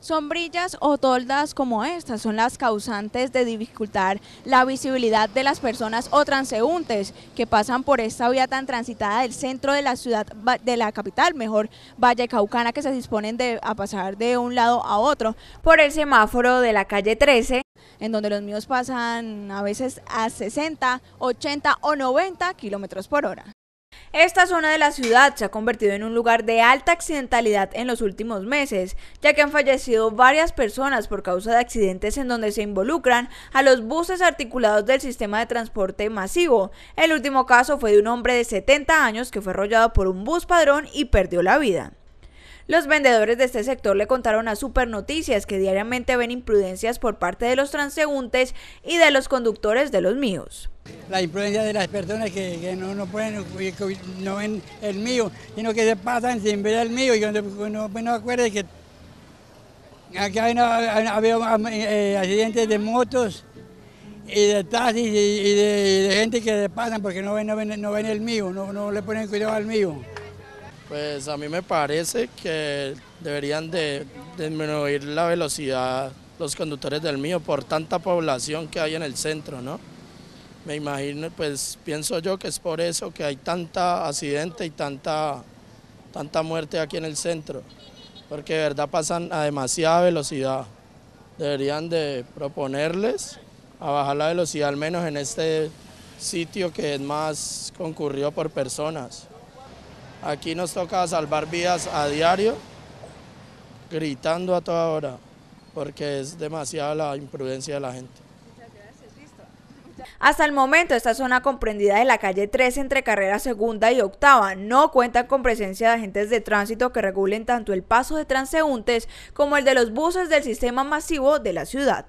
Sombrillas o toldas como estas son las causantes de dificultar la visibilidad de las personas o transeúntes que pasan por esta vía tan transitada del centro de la ciudad, de la capital, mejor Valle Caucana, que se disponen de, a pasar de un lado a otro por el semáforo de la calle 13 en donde los míos pasan a veces a 60, 80 o 90 kilómetros por hora. Esta zona de la ciudad se ha convertido en un lugar de alta accidentalidad en los últimos meses, ya que han fallecido varias personas por causa de accidentes en donde se involucran a los buses articulados del sistema de transporte masivo. El último caso fue de un hombre de 70 años que fue arrollado por un bus padrón y perdió la vida. Los vendedores de este sector le contaron a Super Noticias que diariamente ven imprudencias por parte de los transeúntes y de los conductores de los míos. La imprudencia de las personas que, no, no, ven el mío, sino que se pasan sin ver el mío y no, me pues, no pues, que aquí habido eh, accidentes de motos y de taxis y, de, gente que se pasan porque no ven, no ven, el mío, no le ponen cuidado al mío. Pues a mí me parece que deberían de disminuir la velocidad los conductores del mío por tanta población que hay en el centro, ¿no? Me imagino, pues pienso yo que es por eso que hay tanta accidente y tanta, tanta muerte aquí en el centro, porque de verdad pasan a demasiada velocidad. Deberían de proponerles a bajar la velocidad al menos en este sitio que es más concurrido por personas. Aquí nos toca salvar vidas a diario, gritando a toda hora, porque es demasiada la imprudencia de la gente. Hasta el momento, esta zona comprendida de la calle 13 entre carrera segunda y octava no cuenta con presencia de agentes de tránsito que regulen tanto el paso de transeúntes como el de los buses del sistema masivo de la ciudad.